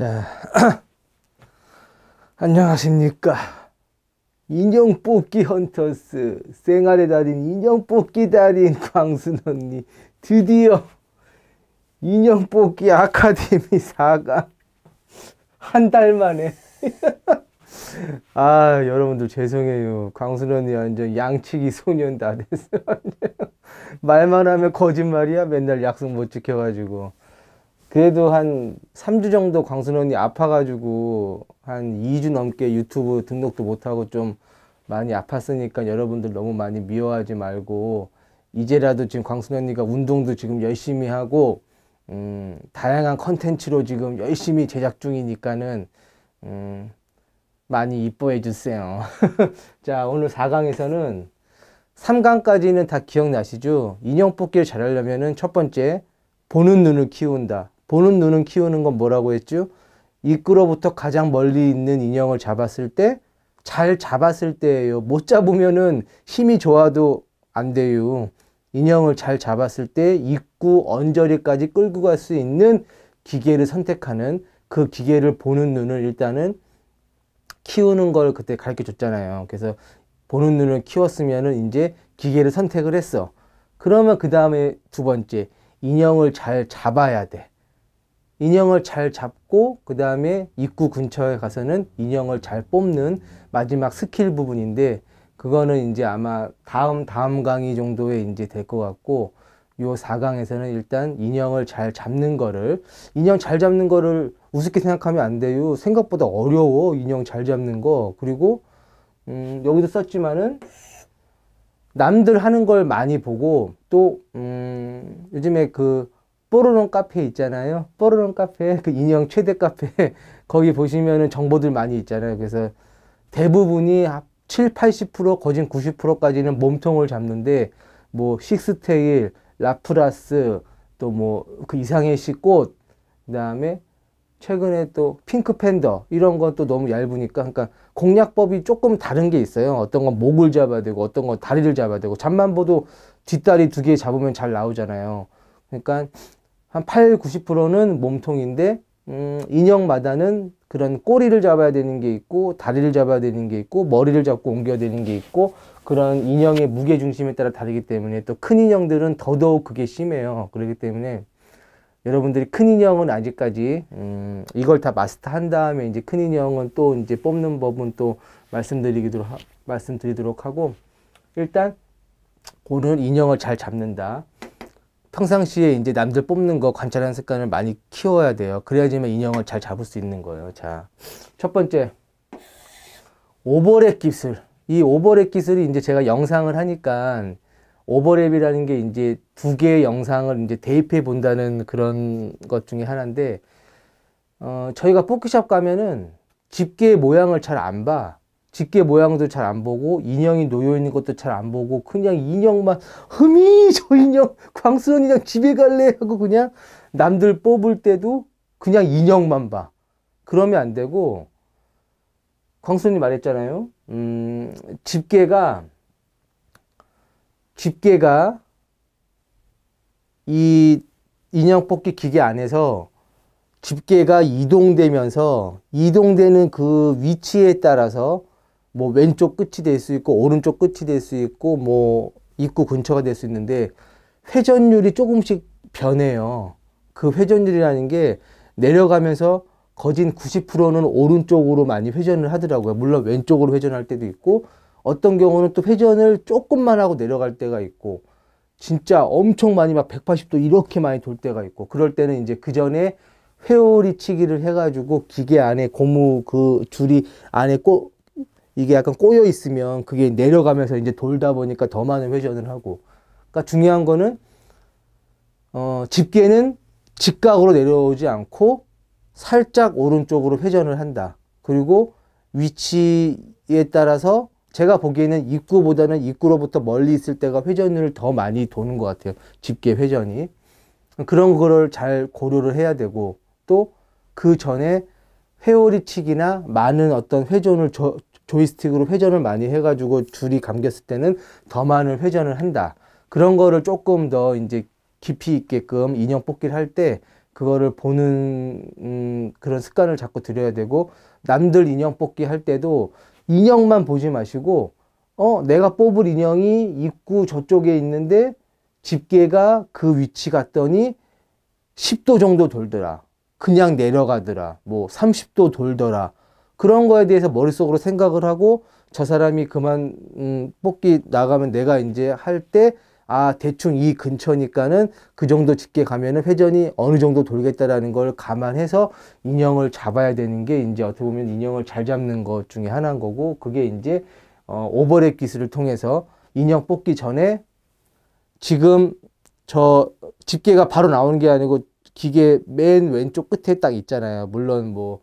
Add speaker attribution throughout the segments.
Speaker 1: 자, 안녕하십니까. 인형뽑기 헌터스, 생활의 달인, 인형뽑기 달인 광순언니. 드디어 인형뽑기 아카데미 4강. 한달 만에. 아, 여러분들 죄송해요. 광순언니 완전 양치기 소년 다됐어 말만 하면 거짓말이야. 맨날 약속 못 지켜가지고. 그래도 한 3주 정도 광순원이 아파가지고 한 2주 넘게 유튜브 등록도 못하고 좀 많이 아팠으니까 여러분들 너무 많이 미워하지 말고 이제라도 지금 광순언니가 운동도 지금 열심히 하고 음, 다양한 컨텐츠로 지금 열심히 제작 중이니까는 음, 많이 이뻐해 주세요. 자 오늘 4강에서는 3강까지는 다 기억나시죠? 인형 뽑기를 잘하려면은 첫 번째 보는 눈을 키운다. 보는 눈은 키우는 건 뭐라고 했죠? 입구로부터 가장 멀리 있는 인형을 잡았을 때 잘 잡았을 때예요. 못 잡으면은 힘이 좋아도 안 돼요. 인형을 잘 잡았을 때 입구 언저리까지 끌고 갈 수 있는 기계를 선택하는 그 기계를 보는 눈을 일단은 키우는 걸 그때 가르쳐 줬잖아요. 그래서 보는 눈을 키웠으면은 이제 기계를 선택을 했어. 그러면 그 다음에 두 번째 인형을 잘 잡아야 돼. 인형을 잘 잡고 그 다음에 입구 근처에 가서는 인형을 잘 뽑는 마지막 스킬 부분인데 그거는 이제 아마 다음 다음 강의 정도에 이제 될 것 같고 요 4강에서는 일단 인형을 잘 잡는 거를 인형 잘 잡는 거를 우습게 생각하면 안 돼요. 생각보다 어려워 인형 잘 잡는 거 그리고 음, 여기도 썼지만은 남들 하는 걸 많이 보고 또 음, 요즘에 그 뽀로롱 카페 있잖아요. 뽀로롱 카페, 그 인형 최대 카페, 거기 보시면은 정보들 많이 있잖아요. 그래서 대부분이 7, 80% 거진 90%까지는 몸통을 잡는데 뭐 식스테일, 라프라스, 또 뭐 그 이상의 시꽃, 그다음에 최근에 또 핑크 팬더 이런 건 또 너무 얇으니까 그러니까 공략법이 조금 다른 게 있어요. 어떤 건 목을 잡아야 되고 어떤 건 다리를 잡아야 되고 잠만 보도 뒷다리 두 개 잡으면 잘 나오잖아요. 그러니까 한 8, 90%는 몸통인데 음, 인형마다는 그런 꼬리를 잡아야 되는 게 있고 다리를 잡아야 되는 게 있고 머리를 잡고 옮겨야 되는 게 있고 그런 인형의 무게 중심에 따라 다르기 때문에 또 큰 인형들은 더더욱 그게 심해요. 그렇기 때문에 여러분들이 큰 인형은 아직까지 음, 이걸 다 마스터한 다음에 이제 큰 인형은 또 이제 뽑는 법은 또 말씀드리기도 하, 말씀드리도록 하고 일단 고늘 인형을 잘 잡는다. 평상시에 이제 남들 뽑는 거 관찰하는 습관을 많이 키워야 돼요. 그래야지만 인형을 잘 잡을 수 있는 거예요. 자, 첫 번째 오버랩 기술. 이 오버랩 기술이 이제 제가 영상을 하니까 오버랩이라는 게 이제 두 개의 영상을 이제 대입해 본다는 그런 것 중에 하나인데 어, 저희가 포크샵 가면은 집게 모양을 잘 안 봐. 집게 모양도 잘 안 보고 인형이 놓여 있는 것도 잘 안 보고 그냥 인형만 흠이 저 인형 광수원 인형 집에 갈래 하고 그냥 남들 뽑을 때도 그냥 인형만 봐. 그러면 안 되고 광수님 말했잖아요. 음, 집게가 집게가 이 인형 뽑기 기계 안에서 집게가 이동되면서 이동되는 그 위치에 따라서 뭐 왼쪽 끝이 될 수 있고 오른쪽 끝이 될 수 있고 뭐 입구 근처가 될 수 있는데 회전율이 조금씩 변해요. 그 회전율이라는 게 내려가면서 거진 90%는 오른쪽으로 많이 회전을 하더라고요. 물론 왼쪽으로 회전할 때도 있고 어떤 경우는 또 회전을 조금만 하고 내려갈 때가 있고 진짜 엄청 많이 막 180도 이렇게 많이 돌 때가 있고 그럴 때는 이제 그 전에 회오리 치기를 해가지고 기계 안에 고무 그 줄이 안에 꽂 이게 약간 꼬여 있으면 그게 내려가면서 이제 돌다 보니까 더 많은 회전을 하고 그러니까 중요한 거는 어, 집게는 직각으로 내려오지 않고 살짝 오른쪽으로 회전을 한다. 그리고 위치에 따라서 제가 보기에는 입구보다는 입구로부터 멀리 있을 때가 회전을더 많이 도는 것 같아요. 집게 회전이. 그런 거를 잘 고려를 해야 되고 또 그 전에 회오리치기나 많은 어떤 회전을 조이스틱으로 회전을 많이 해가지고 줄이 감겼을 때는 더 많은 회전을 한다. 그런 거를 조금 더 이제 깊이 있게끔 인형 뽑기를 할 때 그거를 보는 음, 그런 습관을 자꾸 들여야 되고 남들 인형 뽑기 할 때도 인형만 보지 마시고 어 내가 뽑을 인형이 입구 저쪽에 있는데 집게가 그 위치 갔더니 10도 정도 돌더라. 그냥 내려가더라. 뭐 30도 돌더라. 그런 거에 대해서 머릿속으로 생각을 하고 저 사람이 그만 음, 뽑기 나가면 내가 이제 할 때 아 대충 이 근처니까는 그 정도 집게 가면은 회전이 어느 정도 돌겠다라는 걸 감안해서 인형을 잡아야 되는 게 이제 어떻게 보면 인형을 잘 잡는 것 중에 하나인 거고 그게 이제 어, 오버랩 기술을 통해서 인형 뽑기 전에 지금 저 집게가 바로 나오는 게 아니고 기계 맨 왼쪽 끝에 딱 있잖아요. 물론 뭐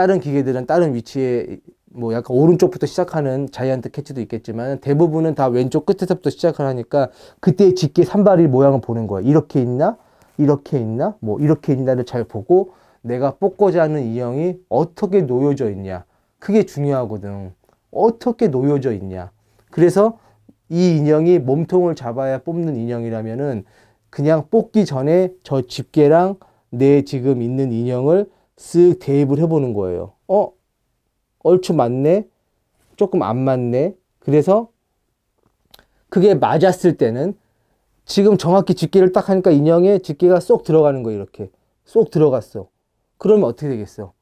Speaker 1: 다른 기계들은 다른 위치에 뭐 약간 오른쪽부터 시작하는 자이언트 캐치도 있겠지만 대부분은 다 왼쪽 끝에서부터 시작을 하니까 그때 집게 산발이 모양을 보는 거야. 이렇게 있나? 이렇게 있나? 뭐 이렇게 있나를 잘 보고 내가 뽑고자 하는 인형이 어떻게 놓여져 있냐. 그게 중요하거든. 어떻게 놓여져 있냐. 그래서 이 인형이 몸통을 잡아야 뽑는 인형이라면은 그냥 뽑기 전에 저 집게랑 내 지금 있는 인형을 쓱 대입을 해보는 거예요. 어? 얼추 맞네? 조금 안 맞네? 그래서 그게 맞았을 때는 지금 정확히 집게를 딱 하니까 인형에 집게가 쏙 들어가는 거예요. 이렇게. 쏙 들어갔어. 그러면 어떻게 되겠어?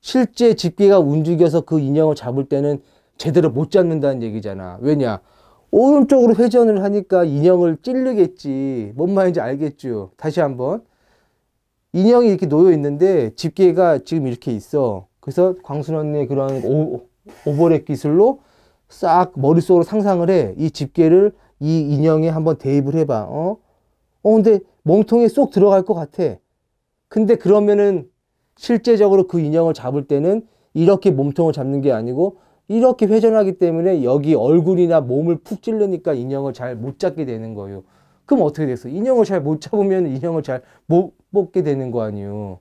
Speaker 1: 실제 집게가 움직여서 그 인형을 잡을 때는 제대로 못 잡는다는 얘기잖아. 왜냐? 오른쪽으로 회전을 하니까 인형을 찌르겠지. 뭔 말인지 알겠죠? 다시 한번. 인형이 이렇게 놓여 있는데 집게가 지금 이렇게 있어. 그래서 광순원의 그런 오, 오버랩 기술로 싹 머릿속으로 상상을 해. 이 집게를 이 인형에 한번 대입을 해봐. 어? 어, 근데 몸통에 쏙 들어갈 것 같아. 근데 그러면은 실제적으로 그 인형을 잡을 때는 이렇게 몸통을 잡는 게 아니고 이렇게 회전하기 때문에 여기 얼굴이나 몸을 푹 찌르니까 인형을 잘 못 잡게 되는 거예요. 그럼 어떻게 됐어? 인형을 잘 못 잡으면 인형을 잘못 뽑게 되는 거 아니에요.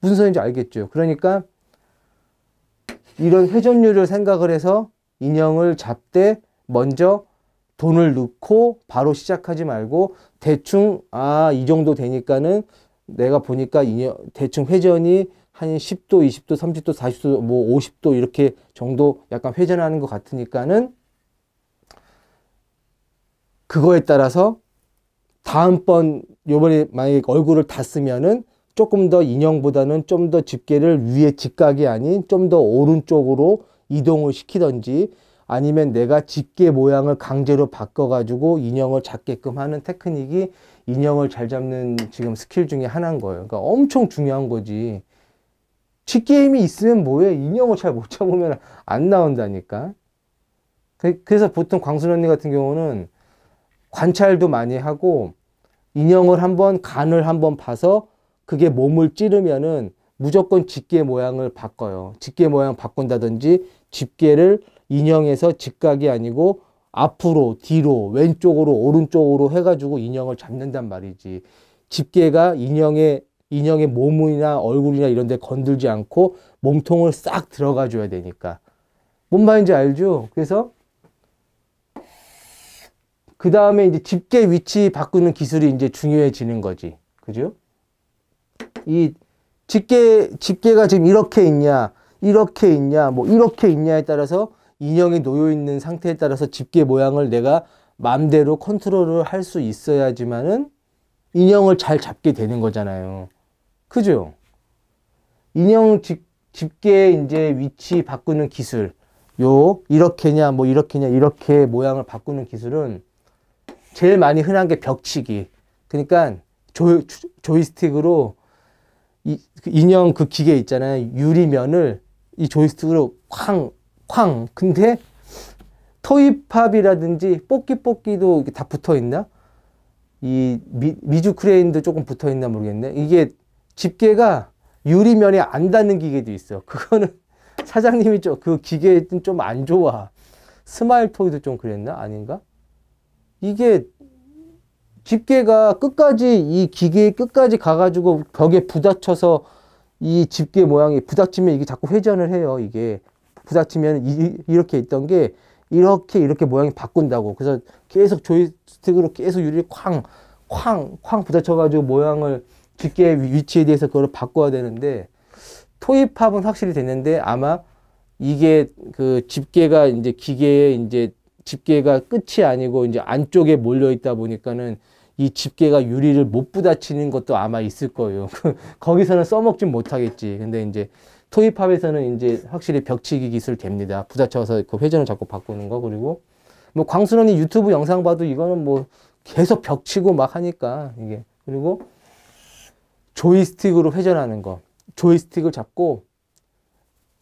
Speaker 1: 무슨 소리인지 알겠죠? 그러니까 이런 회전율을 생각을 해서 인형을 잡되 먼저 돈을 넣고 바로 시작하지 말고 대충 아이 정도 되니까는 내가 보니까 인형 대충 회전이 한 10도, 20도, 30도, 40도, 뭐 50도 이렇게 정도 약간 회전하는 것 같으니까는 그거에 따라서 다음번 요번에 만약에 얼굴을 다 쓰면은 조금 더 인형보다는 좀 더 집게를 위에 직각이 아닌 좀 더 오른쪽으로 이동을 시키던지 아니면 내가 집게 모양을 강제로 바꿔가지고 인형을 잡게끔 하는 테크닉이 인형을 잘 잡는 지금 스킬 중에 하나인 거예요. 그러니까 엄청 중요한 거지. 집게임이 있으면 뭐해? 인형을 잘 못 잡으면 안 나온다니까. 그, 그래서 보통 광순 언니 같은 경우는 관찰도 많이 하고 인형을 한번 간을 한번 봐서 그게 몸을 찌르면은 무조건 집게 모양을 바꿔요. 집게 모양 바꾼다든지 집게를 인형에서 직각이 아니고 앞으로 뒤로 왼쪽으로 오른쪽으로 해가지고 인형을 잡는단 말이지. 집게가 인형의 인형의 몸이나 얼굴이나 이런 데 건들지 않고 몸통을 싹 들어가 줘야 되니까. 뭔 말인지 알죠? 그래서 그 다음에 이제 집게 위치 바꾸는 기술이 이제 중요해지는 거지. 그죠? 이 집게, 집게가 지금 이렇게 있냐, 이렇게 있냐, 뭐 이렇게 있냐에 따라서 인형이 놓여있는 상태에 따라서 집게 모양을 내가 마음대로 컨트롤을 할 수 있어야지만은 인형을 잘 잡게 되는 거잖아요. 그죠? 인형 집, 집게 이제 위치 바꾸는 기술. 요, 이렇게냐, 뭐 이렇게냐, 이렇게 모양을 바꾸는 기술은 제일 많이 흔한 게 벽치기. 그러니까 조, 조이스틱으로 이, 그 인형 그 기계 있잖아요. 유리면을 이 조이스틱으로 쾅, 쾅. 근데 토이팝이라든지 뽑기뽑기도 다 붙어 있나? 이 미, 주 크레인도 조금 붙어 있나 모르겠네. 이게 집게가 유리면에 안 닿는 기계도 있어. 그거는 사장님이 좀 그 기계 는좀 안 좋아. 스마일 토이도 좀 그랬나? 아닌가? 이게 집게가 끝까지 이 기계 끝까지 가가지고 벽에 부닥쳐서 이 집게 모양이 부닥치면 이게 자꾸 회전을 해요. 이게 부닥치면 이, 이렇게 있던 게 이렇게 이렇게 모양이 바꾼다고. 그래서 계속 조이스틱으로 계속 유리를 쾅, 쾅, 쾅 부닥쳐가지고 모양을 집게 위치에 대해서 그걸 바꿔야 되는데 토입합은 확실히 됐는데 아마 이게 그 집게가 이제 기계에 이제 집게가 끝이 아니고 이제 안쪽에 몰려 있다 보니까는 이 집게가 유리를 못 부딪히는 것도 아마 있을 거예요. 그 거기서는 써먹진 못하겠지. 근데 이제 토이팝에서는 이제 확실히 벽치기 기술 됩니다. 부딪혀서 그 회전을 자꾸 바꾸는 거. 그리고 뭐 광순원이 유튜브 영상 봐도 이거는 뭐 계속 벽치고 막 하니까 이게. 그리고 조이스틱으로 회전하는 거. 조이스틱을 잡고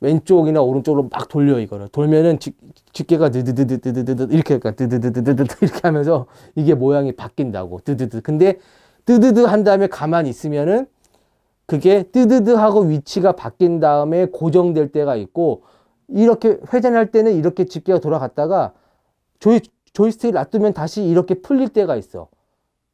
Speaker 1: 왼쪽이나 오른쪽으로 막 돌려 이거를 돌면은 직, 집게가 드드드드드드드 이렇게 그까드드드드드 이렇게 하면서 이게 모양이 바뀐다고 드드드 근데 드드드 한 다음에 가만히 있으면은 그게 드드드 하고 위치가 바뀐 다음에 고정될 때가 있고 이렇게 회전할 때는 이렇게 집게가 돌아갔다가 조이, 조이스틱 놔두면 다시 이렇게 풀릴 때가 있어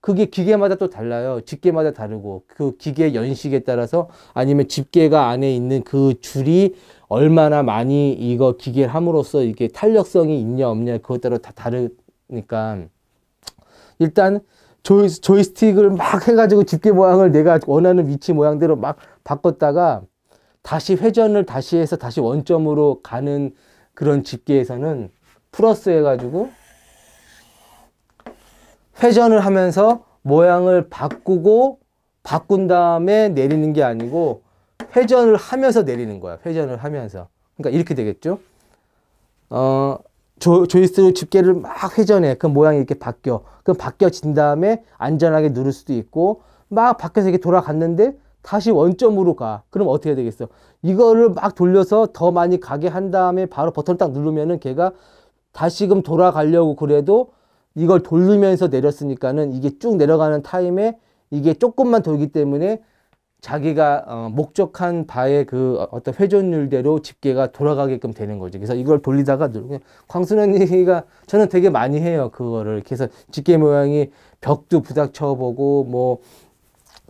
Speaker 1: 그게 기계마다 또 달라요. 집게마다 다르고 그 기계 연식에 따라서 아니면 집게가 안에 있는 그 줄이 얼마나 많이 이거 기계를 함으로써 이게 탄력성이 있냐 없냐 그것 따라 다 다르니까 일단 조이, 조이스틱을 막 해가지고 집게 모양을 내가 원하는 위치 모양대로 막 바꿨다가 다시 회전을 다시 해서 다시 원점으로 가는 그런 집게에서는 플러스 해가지고 회전을 하면서 모양을 바꾸고 바꾼 다음에 내리는 게 아니고 회전을 하면서 내리는 거야. 회전을 하면서. 그러니까 이렇게 되겠죠. 어, 조, 조이스틱 집게를 막 회전해. 그 모양이 이렇게 바뀌어. 그럼 바뀌어진 다음에 안전하게 누를 수도 있고 막 바뀌어서 이렇게 돌아갔는데 다시 원점으로 가. 그럼 어떻게 해야 되겠어? 이거를 막 돌려서 더 많이 가게 한 다음에 바로 버튼을 딱 누르면은 걔가 다시금 돌아가려고 그래도 이걸 돌리면서 내렸으니까는 이게 쭉 내려가는 타임에 이게 조금만 돌기 때문에 자기가 어, 목적한 바의 그 어떤 회전율대로 집게가 돌아가게끔 되는 거죠. 그래서 이걸 돌리다가 광순언니가 저는 되게 많이 해요. 그거를. 그래서 집게 모양이 벽도 부닥쳐보고 뭐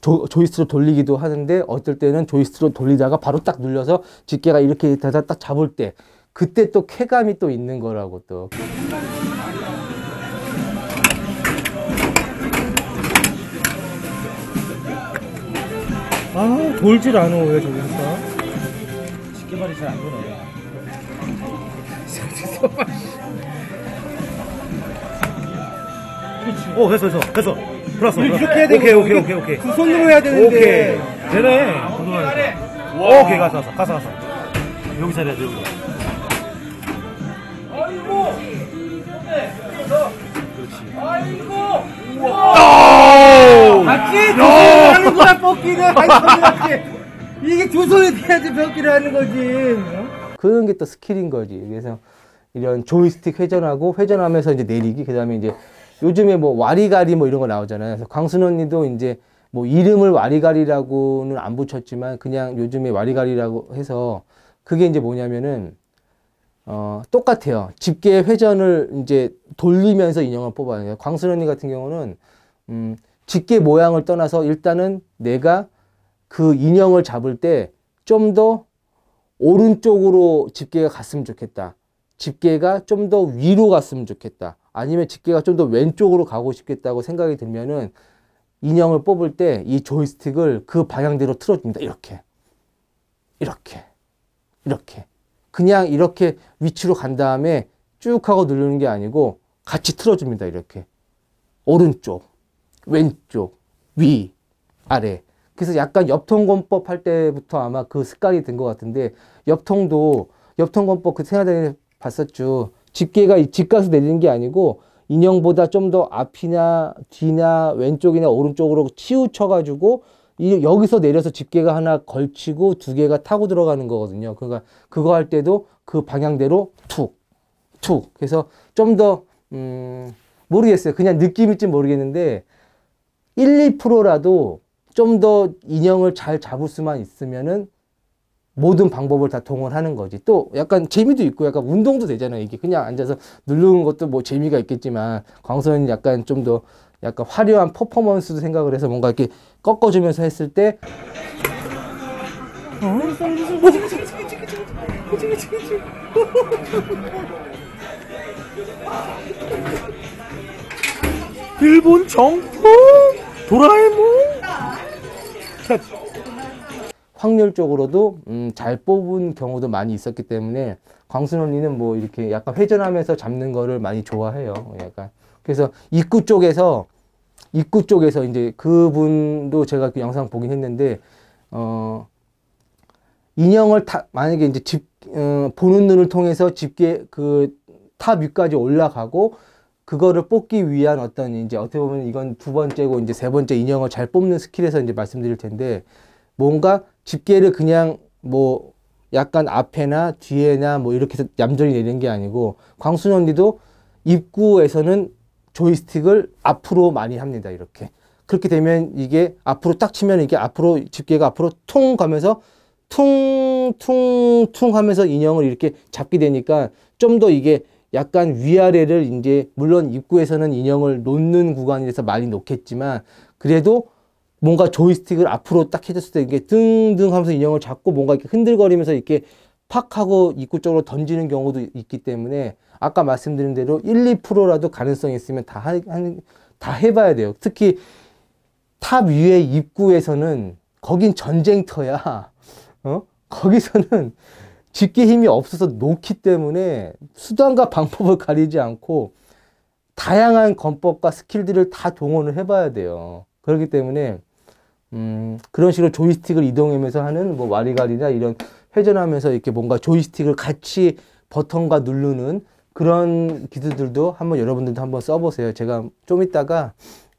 Speaker 1: 조, 이스로 돌리기도 하는데 어떨 때는 조이스로 돌리다가 바로 딱 눌려서 집게가 이렇게 다다딱 잡을 때 그때 또 쾌감이 또 있는 거라고 또. 아 돌질 않아 왜 저기서 쉽게 말이 잘안 도네 오 어, 됐어 됐어 됐어 플러스 이렇게 해야 되는 오 오케이 오케이 오케이 그 두 손으로 해야 되는데 오케이 되네 와. 오케이 가서 가서 가서 가서 여기 잘해야 돼 여기 아이고 그렇지 아이고 우와 같이 야 누가 뽑기를 하지 이게 두 손이 돼야지 뽑기를 하는 거지 그런 게 또 스킬인 거지 그래서 이런 조이스틱 회전하고 회전하면서 이제 내리기 그다음에 이제 요즘에 뭐 와리가리 뭐 이런 거 나오잖아요 그래서 광순언니도 이제 뭐 이름을 와리가리라고는 안 붙였지만 그냥 요즘에 와리가리라고 해서 그게 이제 뭐냐면은 어 똑같아요 집게 회전을 이제 돌리면서 인형을 뽑아요 광순언니 같은 경우는 음 직계 모양을 떠나서 일단은 내가 그 인형을 잡을 때 좀 더 오른쪽으로 집게가 갔으면 좋겠다. 집게가 좀 더 위로 갔으면 좋겠다. 아니면 집게가 좀 더 왼쪽으로 가고 싶겠다고 생각이 들면은 인형을 뽑을 때 이 조이스틱을 그 방향대로 틀어줍니다. 이렇게. 이렇게. 이렇게. 그냥 이렇게 위치로 간 다음에 쭉 하고 누르는 게 아니고 같이 틀어줍니다. 이렇게. 오른쪽. 왼쪽, 위, 아래. 그래서 약간 옆통권법할 때부터 아마 그 습관이 된 것 같은데 옆통도옆통권법그 생활대에 봤었죠. 집게가 집가서 내리는 게 아니고 인형보다 좀 더 앞이나 뒤나 왼쪽이나 오른쪽으로 치우쳐가지고 이 여기서 내려서 집게가 하나 걸치고 두 개가 타고 들어가는 거거든요. 그러니까 그거 할 때도 그 방향대로 툭, 툭. 그래서 좀 더, 음, 모르겠어요. 그냥 느낌일지 모르겠는데 1, 2%라도 좀 더 인형을 잘 잡을 수만 있으면은 모든 방법을 다 동원하는 거지. 또 약간 재미도 있고 약간 운동도 되잖아요. 이게 그냥 앉아서 누르는 것도 뭐 재미가 있겠지만 광선은 약간 좀 더 약간 화려한 퍼포먼스도 생각을 해서 뭔가 이렇게 꺾어주면서 했을 때 어? 일본 정품 도라에몽 캣 확률적으로도 음, 잘 뽑은 경우도 많이 있었기 때문에 광순 언니는 뭐 이렇게 약간 회전하면서 잡는 거를 많이 좋아해요. 약간 그래서 입구 쪽에서 입구 쪽에서 이제 그분도 제가 그 영상 보긴 했는데 어 인형을 타 만약에 이제 집 어, 보는 눈을 통해서 집게 그 탑 위까지 올라가고 그거를 뽑기 위한 어떤 이제 어떻게 보면 이건 두 번째고 이제 세 번째 인형을 잘 뽑는 스킬에서 이제 말씀드릴 텐데 뭔가 집게를 그냥 뭐 약간 앞에나 뒤에나 뭐 이렇게 해서 얌전히 내리는 게 아니고 광순 언니도 입구에서는 조이스틱을 앞으로 많이 합니다 이렇게 그렇게 되면 이게 앞으로 딱 치면 이게 앞으로 집게가 앞으로 통 가면서 퉁 퉁 퉁 하면서 인형을 이렇게 잡게 되니까 좀 더 이게 약간 위아래를 이제 물론 입구에서는 인형을 놓는 구간에서 많이 놓겠지만 그래도 뭔가 조이스틱을 앞으로 딱 해줬을 때 이게 등등 하면서 인형을 잡고 뭔가 이렇게 흔들거리면서 이렇게 팍 하고 입구 쪽으로 던지는 경우도 있기 때문에 아까 말씀드린 대로 1, 2%라도 가능성이 있으면 다, 한, 다 해봐야 돼요. 특히 탑위에 입구에서는 거긴 전쟁터야. 어? 거기서는 집게 힘이 없어서 놓기 때문에 수단과 방법을 가리지 않고 다양한 건법과 스킬들을 다 동원을 해봐야 돼요. 그렇기 때문에 음, 그런 식으로 조이스틱을 이동하면서 하는 뭐 와리가리나 이런 회전하면서 이렇게 뭔가 조이스틱을 같이 버튼과 누르는 그런 기술들도 한번 여러분들도 한번 써보세요. 제가 좀 이따가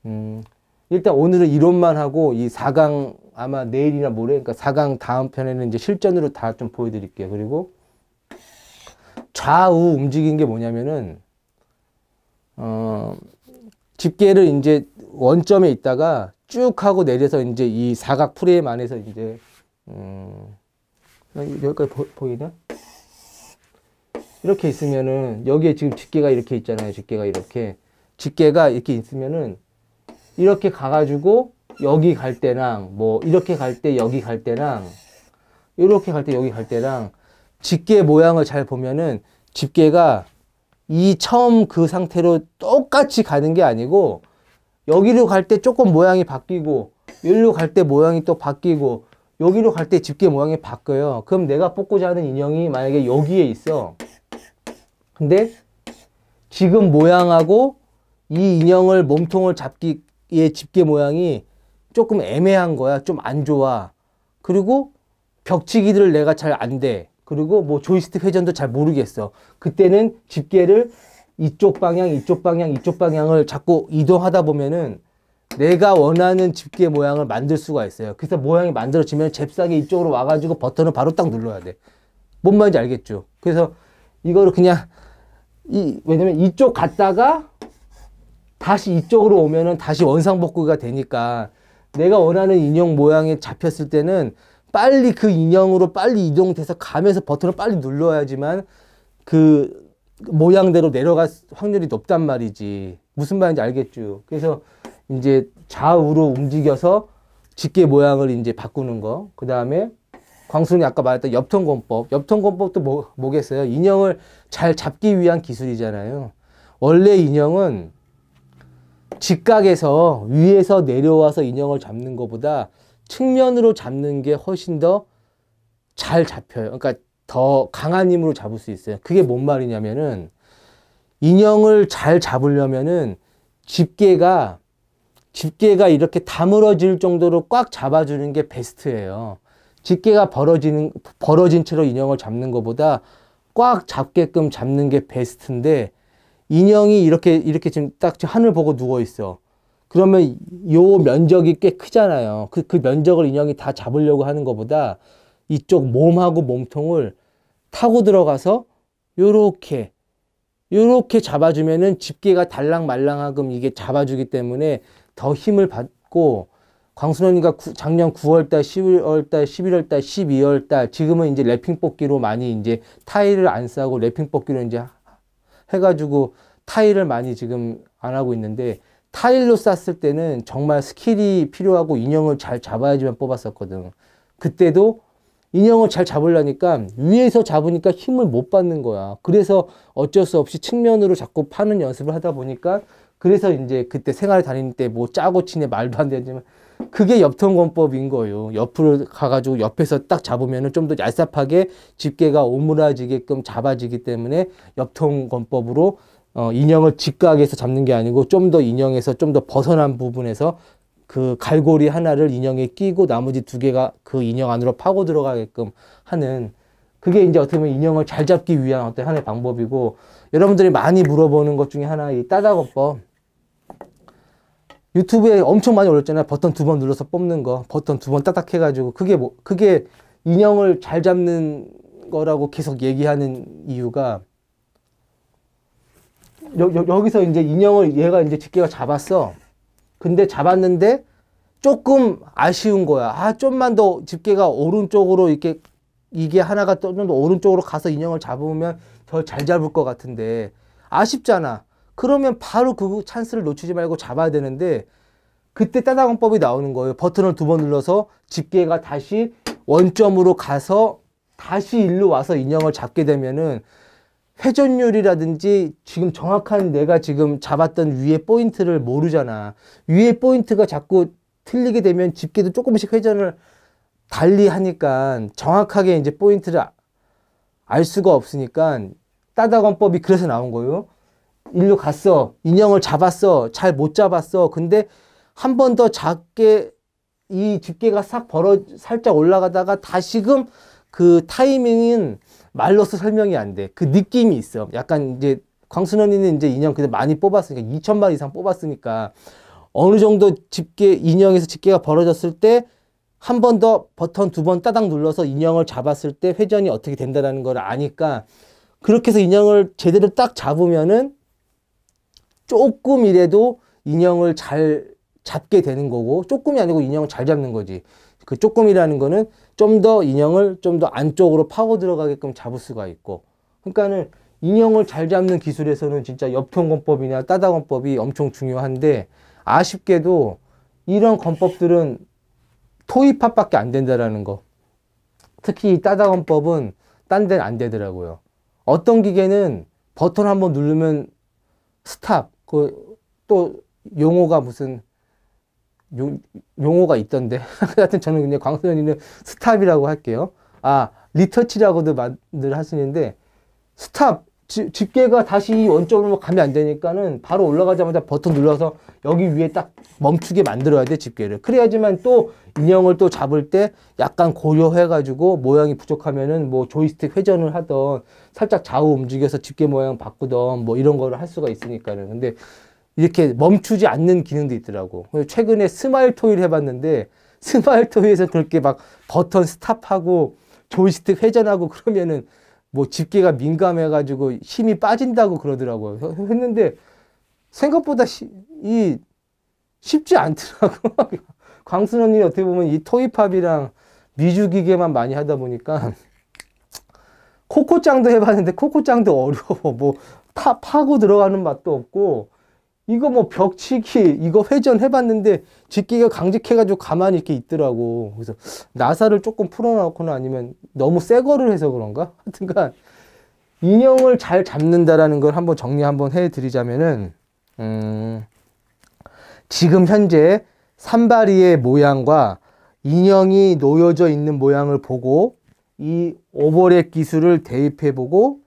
Speaker 1: 음, 일단 오늘은 이론만 하고 이 4강 아마 내일이나 모레 그러니까 4강 다음 편에는 이제 실전으로 다 좀 보여드릴게요. 그리고 좌우 움직인 게 뭐냐면은 어, 집게를 이제 원점에 있다가 쭉 하고 내려서 이제 이 사각 프레임 안에서 이제 음, 여기까지 보, 이나 이렇게 있으면은 여기에 지금 집게가 이렇게 있잖아요. 집게가 이렇게 집게가 이렇게 있으면은 이렇게 가가지고 여기 갈 때랑 뭐 이렇게 갈 때 여기 갈 때랑 이렇게 갈 때 여기 갈 때랑 집게 모양을 잘 보면은 집게가 이 처음 그 상태로 똑같이 가는 게 아니고 여기로 갈 때 조금 모양이 바뀌고 여기로 갈 때 모양이 또 바뀌고 여기로 갈 때 집게 모양이 바뀌어요 그럼 내가 뽑고자 하는 인형이 만약에 여기에 있어 근데 지금 모양하고 이 인형을 몸통을 잡기의 집게 모양이 조금 애매한 거야. 좀 안 좋아. 그리고 벽치기들을 내가 잘 안 돼. 그리고 뭐 조이스틱 회전도 잘 모르겠어. 그때는 집게를 이쪽 방향, 이쪽 방향, 이쪽 방향을 자꾸 이동하다 보면은 내가 원하는 집게 모양을 만들 수가 있어요. 그래서 모양이 만들어지면 잽싸게 이쪽으로 와가지고 버튼을 바로 딱 눌러야 돼. 뭔 말인지 알겠죠? 그래서 이거를 그냥 이 왜냐면 이쪽 갔다가 다시 이쪽으로 오면은 다시 원상복구가 되니까 내가 원하는 인형 모양에 잡혔을 때는 빨리 그 인형으로 빨리 이동돼서 가면서 버튼을 빨리 눌러야지만 그 모양대로 내려갈 확률이 높단 말이지. 무슨 말인지 알겠죠. 그래서 이제 좌우로 움직여서 집게 모양을 이제 바꾸는 거. 그 다음에 광순이 아까 말했던 엽통권법. 엽통권법도 뭐, 뭐겠어요? 인형을 잘 잡기 위한 기술이잖아요. 원래 인형은 직각에서 위에서 내려와서 인형을 잡는 것보다 측면으로 잡는 게 훨씬 더 잘 잡혀요. 그러니까 더 강한 힘으로 잡을 수 있어요. 그게 뭔 말이냐면은 인형을 잘 잡으려면은 집게가 집게가 이렇게 다물어질 정도로 꽉 잡아주는 게 베스트예요. 집게가 벌어지는 벌어진 채로 인형을 잡는 것보다 꽉 잡게끔 잡는 게 베스트인데 인형이 이렇게 이렇게 지금 딱 하늘 보고 누워 있어. 그러면 요 면적이 꽤 크잖아요. 그, 그 면적을 인형이 다 잡으려고 하는 것보다 이쪽 몸하고 몸통을 타고 들어가서 요렇게 요렇게 잡아주면은 집게가 달랑말랑하금 이게 잡아주기 때문에 더 힘을 받고 광순언니가 작년 9월달, 11월달, 11월달, 12월달 지금은 이제 랩핑 뽑기로 많이 이제 타일을 안 싸고 랩핑 뽑기로 이제 해가지고 타일을 많이 지금 안 하고 있는데 타일로 쌌을 때는 정말 스킬이 필요하고 인형을 잘 잡아야지만 뽑았었거든. 그때도 인형을 잘 잡으려니까 위에서 잡으니까 힘을 못 받는 거야. 그래서 어쩔 수 없이 측면으로 자꾸 파는 연습을 하다 보니까 그래서 이제 그때 생활 다닐 때 뭐 짜고 치네 말도 안 되지만 그게 옆통권법인 거예요. 옆으로 가가지고 옆에서 딱 잡으면 좀 더 얄쌉하게 집게가 오므라지게끔 잡아지기 때문에 옆통권법으로 어, 인형을 직각에서 잡는 게 아니고 좀 더 인형에서 좀 더 벗어난 부분에서 그 갈고리 하나를 인형에 끼고 나머지 두 개가 그 인형 안으로 파고 들어가게끔 하는 그게 이제 어떻게 보면 인형을 잘 잡기 위한 어떤 하나의 방법이고 여러분들이 많이 물어보는 것 중에 하나 이 따다거법 유튜브에 엄청 많이 올렸잖아요. 버튼 두 번 눌러서 뽑는 거. 버튼 두 번 딱딱 해가지고. 그게 뭐, 그게 인형을 잘 잡는 거라고 계속 얘기하는 이유가 여, 여여 기서 이제 인형을 얘가 이제 집게가 잡았어. 근데 잡았는데 조금 아쉬운 거야. 아, 좀만 더 집게가 오른쪽으로 이렇게 이게 하나가 좀 더 오른쪽으로 가서 인형을 잡으면 더 잘 잡을 것 같은데 아쉽잖아. 그러면 바로 그 찬스를 놓치지 말고 잡아야 되는데 그때 따다공법이 나오는 거예요. 버튼을 두 번 눌러서 집게가 다시 원점으로 가서 다시 일로 와서 인형을 잡게 되면은 회전율이라든지 지금 정확한 내가 지금 잡았던 위에 포인트를 모르잖아. 위에 포인트가 자꾸 틀리게 되면 집게도 조금씩 회전을 달리 하니까 정확하게 이제 포인트를 알 수가 없으니까 따다건법이 그래서 나온 거예요. 일로 갔어. 인형을 잡았어. 잘 못 잡았어. 근데 한 번 더 작게 이집게가싹 벌어 살짝 올라가다가 다시금 그 타이밍인 말로서 설명이 안 돼. 그 느낌이 있어. 약간 이제 광순언니는 이제 인형 그데 많이 뽑았으니까 2천만 이상 뽑았으니까 어느 정도 집게 인형에서 집게가 벌어졌을 때 한 번 더 버튼 두 번 따닥 눌러서 인형을 잡았을 때 회전이 어떻게 된다라는 걸 아니까 그렇게 해서 인형을 제대로 딱 잡으면은 조금이라도 인형을 잘 잡게 되는 거고 조금이 아니고 인형을 잘 잡는 거지 그 조금이라는 거는 좀 더 인형을 좀 더 안쪽으로 파고 들어가게끔 잡을 수가 있고 그러니까는 인형을 잘 잡는 기술에서는 진짜 옆형권법이나 따다권법이 엄청 중요한데 아쉽게도 이런 권법들은 토이합밖에안 된다라는 거 특히 이 따다권법은 딴 데는 안 되더라고요 어떤 기계는 버튼 한번 누르면 스탑 그또 용어가 무슨 용, 용어가 있던데 하여튼 저는 그냥 광선이는 스탑이라고 할게요. 아 리터치라고도 만들 하시는데 스탑 지, 집게가 다시 원점으로 가면 안 되니까는 바로 올라가자마자 버튼 눌러서 여기 위에 딱 멈추게 만들어야 돼 집게를 그래야지만 또 인형을 또 잡을 때 약간 고려해 가지고 모양이 부족하면은 뭐 조이스틱 회전을 하던 살짝 좌우 움직여서 집게 모양 바꾸던 뭐 이런 거를 할 수가 있으니까는 근데 이렇게 멈추지 않는 기능도 있더라고 최근에 스마일 토이를 해봤는데 스마일 토이에서 그렇게 막 버튼 스탑하고 조이스틱 회전하고 그러면은 뭐 집게가 민감해가지고 힘이 빠진다고 그러더라고요. 했는데 생각보다 시, 이 쉽지 않더라고. 광순 언니 어떻게 보면 이 토이팝이랑 미주기계만 많이 하다 보니까 코코짱도 해봤는데 코코짱도 어려워. 뭐 파, 파고 들어가는 맛도 없고 이거 뭐 벽치기 이거 회전 해봤는데 직기가 강직해가지고 가만히 이렇게 있더라고. 그래서 나사를 조금 풀어놓거나 아니면 너무 새 거를 해서 그런가? 하여튼간 그러니까 인형을 잘 잡는다라는 걸 한번 정리 한번 해드리자면은 음 지금 현재 산바리의 모양과 인형이 놓여져 있는 모양을 보고 이 오버랩 기술을 대입해보고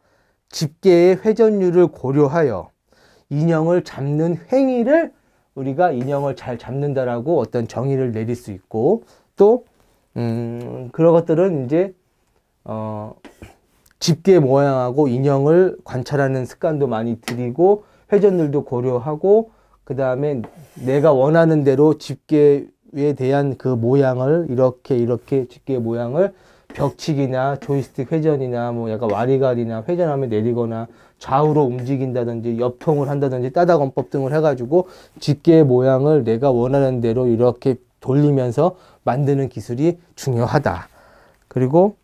Speaker 1: 집게의 회전율을 고려하여 인형을 잡는 행위를 우리가 인형을 잘 잡는다라고 어떤 정의를 내릴 수 있고 또 음, 그런 것들은 이제 어, 집게 모양하고 인형을 관찰하는 습관도 많이 들이고 회전들도 고려하고 그 다음에 내가 원하는 대로 집게에 대한 그 모양을 이렇게 이렇게 집게 모양을 벽치기나 조이스틱 회전이나 뭐 약간 와리가리나 회전하면 내리거나 좌우로 움직인다든지 옆형을 한다든지 따다건법 등을 해가지고 집게 모양을 내가 원하는 대로 이렇게 돌리면서 만드는 기술이 중요하다. 그리고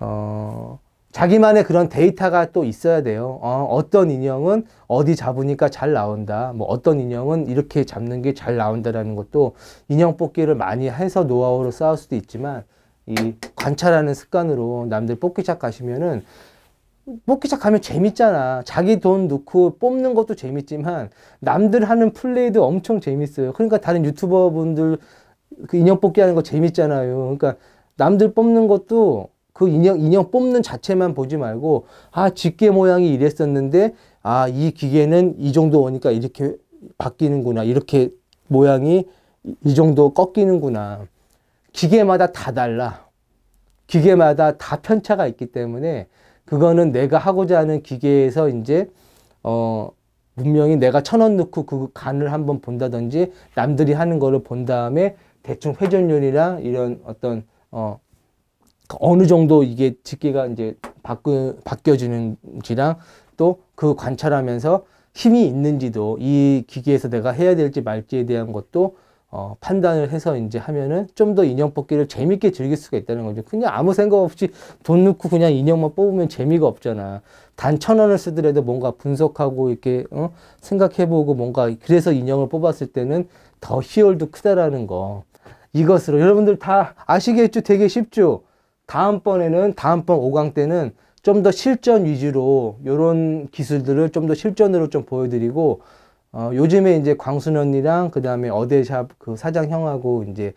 Speaker 1: 어 자기만의 그런 데이터가 또 있어야 돼요. 어, 떤 인형은 어디 잡으니까 잘 나온다. 뭐 어떤 인형은 이렇게 잡는 게 잘 나온다라는 것도 인형 뽑기를 많이 해서 노하우로 쌓을 수도 있지만 이 관찰하는 습관으로 남들 뽑기 시작하시면은 뽑기 시작하면 재밌잖아. 자기 돈 넣고 뽑는 것도 재밌지만 남들 하는 플레이도 엄청 재밌어요. 그러니까 다른 유튜버 분들 그 인형 뽑기 하는 거 재밌잖아요. 그러니까 남들 뽑는 것도 그 인형, 인형 뽑는 자체만 보지 말고 아, 집게 모양이 이랬었는데 아, 이 기계는 이 정도 오니까 이렇게 바뀌는구나. 이렇게 모양이 이 정도 꺾이는구나. 기계마다 다 달라. 기계마다 다 편차가 있기 때문에 그거는 내가 하고자 하는 기계에서 이제 어 분명히 내가 천 원 넣고 그 간을 한번 본다든지 남들이 하는 거를 본 다음에 대충 회전율이나 이런 어떤 어 어느 정도 이게 직계가 이제 바꾸, 바뀌어지는지랑 또 그 관찰하면서 힘이 있는지도 이 기계에서 내가 해야 될지 말지에 대한 것도 어, 판단을 해서 이제 하면은 좀 더 인형 뽑기를 재밌게 즐길 수가 있다는 거죠. 그냥 아무 생각 없이 돈 넣고 그냥 인형만 뽑으면 재미가 없잖아. 단 천 원을 쓰더라도 뭔가 분석하고 이렇게 어? 생각해보고 뭔가 그래서 인형을 뽑았을 때는 더 희열도 크다라는 거. 이것으로 여러분들 다 아시겠죠? 되게 쉽죠? 다음번에는 다음번 오강 때는 좀 더 실전 위주로 이런 기술들을 좀 더 실전으로 좀 보여드리고 어, 요즘에 이제 광순 언니랑 그 다음에 어데샵 그 사장형하고 이제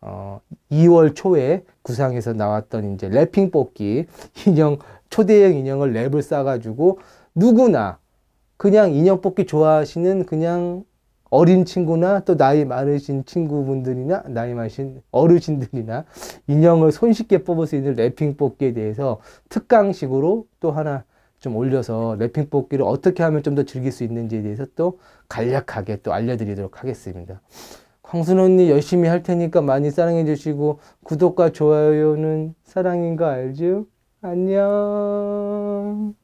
Speaker 1: 어, 2월 초에 구상에서 나왔던 이제 랩핑 뽑기 인형 초대형 인형을 랩을 싸가지고 누구나 그냥 인형 뽑기 좋아하시는 그냥 어린 친구나 또 나이 많으신 친구분들이나 나이 많으신 어르신들이나 인형을 손쉽게 뽑을 수 있는 랩핑 뽑기에 대해서 특강식으로 또 하나 좀 올려서 랩핑 뽑기를 어떻게 하면 좀 더 즐길 수 있는지에 대해서 또 간략하게 또 알려드리도록 하겠습니다. 광순 언니 열심히 할 테니까 많이 사랑해 주시고 구독과 좋아요는 사랑인 거 알죠? 안녕.